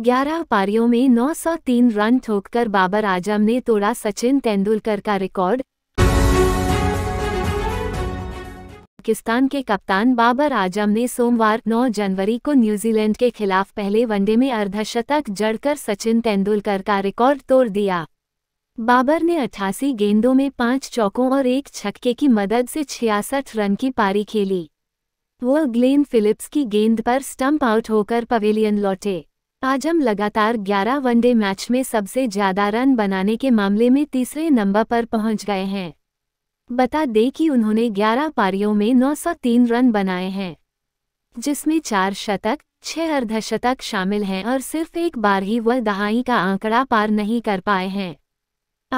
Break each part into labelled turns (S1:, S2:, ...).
S1: ग्यारह पारियों में 903 रन ठोककर बाबर आजम ने तोड़ा सचिन तेंदुलकर का रिकॉर्ड पाकिस्तान के कप्तान बाबर आजम ने सोमवार 9 जनवरी को न्यूजीलैंड के खिलाफ पहले वनडे में अर्धशतक जड़कर सचिन तेंदुलकर का रिकॉर्ड तोड़ दिया बाबर ने अठासी गेंदों में पांच चौकों और एक छक्के की मदद से छियासठ रन की पारी खेली वो ग्लेन फिलिप्स की गेंद पर स्टंप आउट होकर पवेलियन लौटे आज हम लगातार 11 वनडे मैच में सबसे ज्यादा रन बनाने के मामले में तीसरे नंबर पर पहुंच गए हैं बता दें कि उन्होंने 11 पारियों में 903 रन बनाए हैं जिसमें चार शतक छह अर्धशतक शामिल हैं और सिर्फ एक बार ही वह दहाई का आंकड़ा पार नहीं कर पाए हैं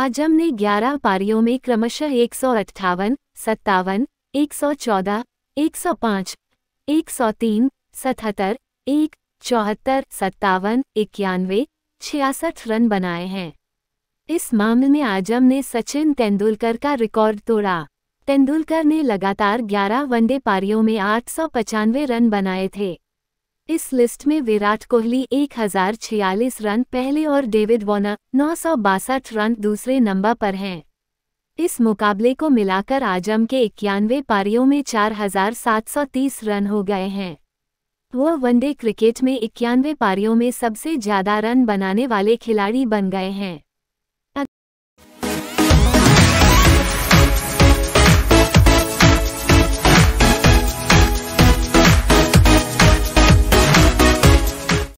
S1: आजम ने 11 पारियों में क्रमशः एक सौ अट्ठावन सत्तावन एक सौ चौदह एक सौ पाँच एक सौ तीन सतहत्तर एक चौहत्तर सत्तावन इक्यानवे छियासठ रन बनाए हैं इस मामले में आजम ने सचिन तेंदुलकर का रिकॉर्ड तोड़ा तेंदुलकर ने लगातार 11 वनडे पारियों में आठ सौ पचानवे रन बनाए थे इस लिस्ट में विराट कोहली एक हज़ार छियालीस रन पहले और डेविड वॉर्नर नौ सौ बासठ रन दूसरे नंबर पर हैं इस मुकाबले को मिलाकर आजम के इक्यानवे पारियों में चार हज़ार सात सौ तीस रन हो गए हैं वह वनडे क्रिकेट में इक्यानवे पारियों में सबसे ज्यादा रन बनाने वाले खिलाड़ी बन गए हैं